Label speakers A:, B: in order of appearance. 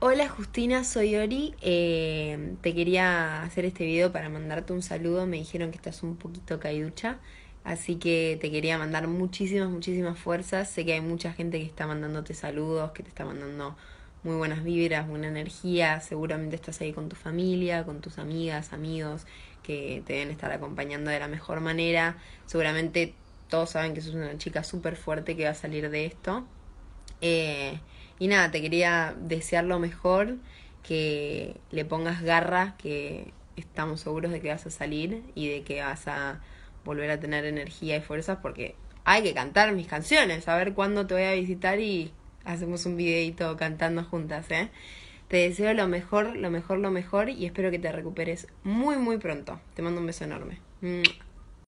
A: Hola Justina, soy Ori. Em, te quería hacer este video para mandarte un saludo. Me dijeron que estás un poquito caiducha. Así que te quería mandar muchísimas, muchísimas fuerzas. Sé que hay mucha gente que está mandándote saludos, que te está mandando muy buenas vibras, buena energía. Seguramente estás ahí con tu familia, con tus amigas, amigos, que te deben estar acompañando de la mejor manera. Seguramente todos saben que sos una chica súper fuerte que va a salir de esto. Eh, y nada, te quería desear lo mejor, que le pongas garra, que estamos seguros de que vas a salir y de que vas a volver a tener energía y fuerzas porque hay que cantar mis canciones, a ver cuándo te voy a visitar y hacemos un videito cantando juntas, ¿eh? Te deseo lo mejor, lo mejor, lo mejor y espero que te recuperes muy, muy pronto. Te mando un beso enorme.